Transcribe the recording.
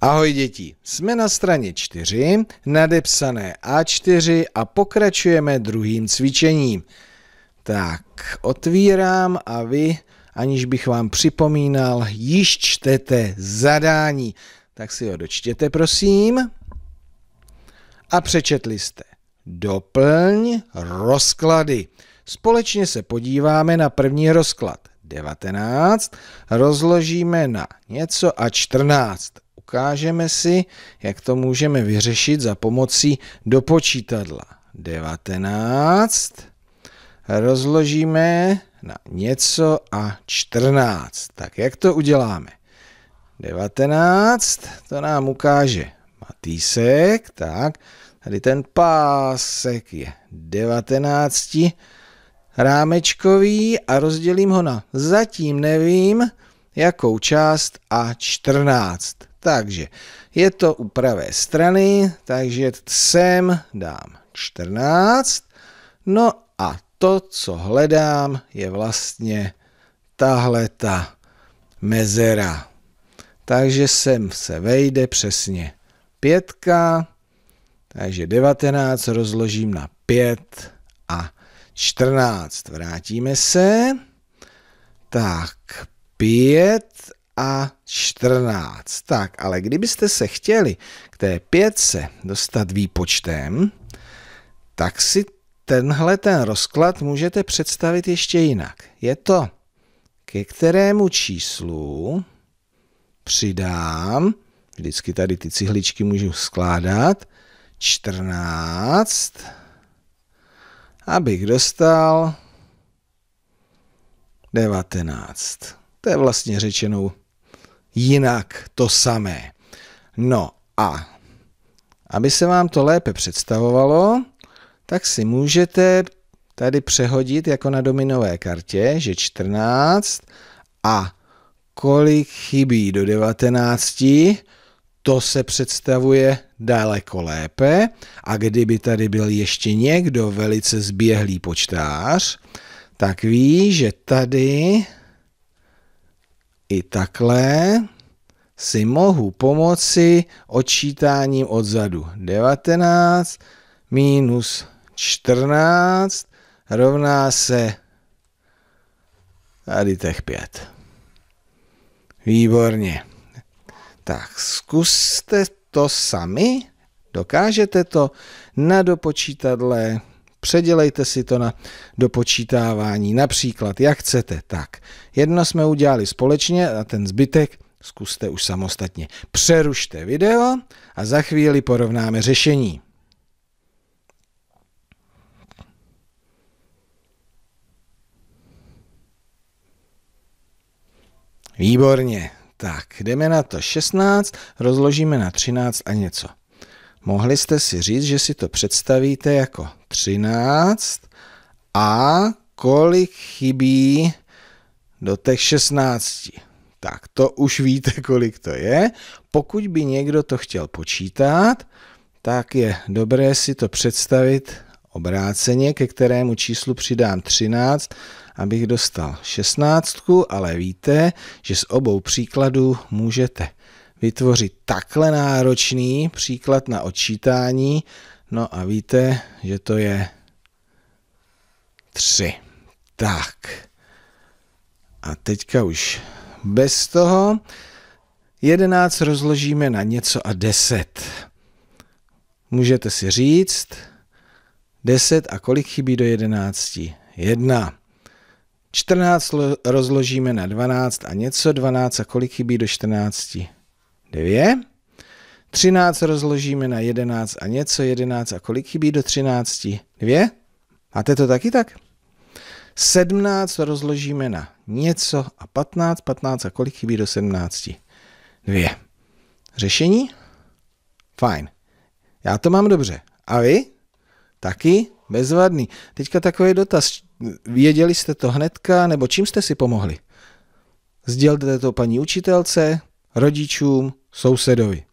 Ahoj děti, jsme na straně 4, nadepsané A4 a pokračujeme druhým cvičením. Tak, otvírám a vy, aniž bych vám připomínal, již čtete zadání. Tak si ho dočtěte, prosím. A přečetli jste. Doplň rozklady. Společně se podíváme na první rozklad. 19 rozložíme na něco a 14 ukážeme si, jak to můžeme vyřešit za pomocí dopočítadla. 19 rozložíme na něco a 14. Tak jak to uděláme? 19, to nám ukáže Matýsek, tak, tady ten pásek je 19 rámečkový a rozdělím ho na zatím nevím jakou část a 14. Takže je to u pravé strany, takže sem dám 14. No a to, co hledám, je vlastně tahle ta mezera. Takže sem se vejde přesně pětka, takže 19 rozložím na 5 a 14. Vrátíme se. Tak, 5 a 14. Tak, ale kdybyste se chtěli k té pětce dostat výpočtem, tak si tenhle ten rozklad můžete představit ještě jinak. Je to, ke kterému číslu přidám, vždycky tady ty cihličky můžu skládat, 14, abych dostal 19. To je vlastně řečenou jinak to samé. No a aby se vám to lépe představovalo, tak si můžete tady přehodit jako na dominové kartě, že 14 a kolik chybí do 19, to se představuje daleko lépe a kdyby tady byl ještě někdo velice zběhlý počtář, tak ví, že tady i takhle si mohu pomoci odčítáním odzadu. 19 minus 14 rovná se tady těch 5. Výborně. Tak zkuste to sami. Dokážete to na dopočítadle Předělejte si to na dopočítávání, například jak chcete, tak. Jedno jsme udělali společně a ten zbytek zkuste už samostatně. Přerušte video a za chvíli porovnáme řešení. Výborně. Tak, jdeme na to 16, rozložíme na 13 a něco. Mohli jste si říct, že si to představíte jako 13 a kolik chybí do těch 16. Tak to už víte, kolik to je. Pokud by někdo to chtěl počítat, tak je dobré si to představit obráceně, ke kterému číslu přidám 13, abych dostal 16, ale víte, že z obou příkladů můžete vytvořit takhle náročný příklad na odčítání, No a víte, že to je 3. Tak. A teďka už bez toho 11 rozložíme na něco a 10. Můžete si říct 10 a kolik chybí do 11? 1. 14 rozložíme na 12 a něco, 12 a kolik chybí do 14? 9. 13 rozložíme na 11 a něco, 11 a kolik chybí do 13? 2? Máte to taky tak? 17 rozložíme na něco a 15, 15 a kolik chybí do 17? 2. Řešení? Fajn. Já to mám dobře. A vy? Taky? Bezvadný. Teďka takový dotaz. Věděli jste to hnedka, nebo čím jste si pomohli? Sdělte to paní učitelce, rodičům, sousedovi.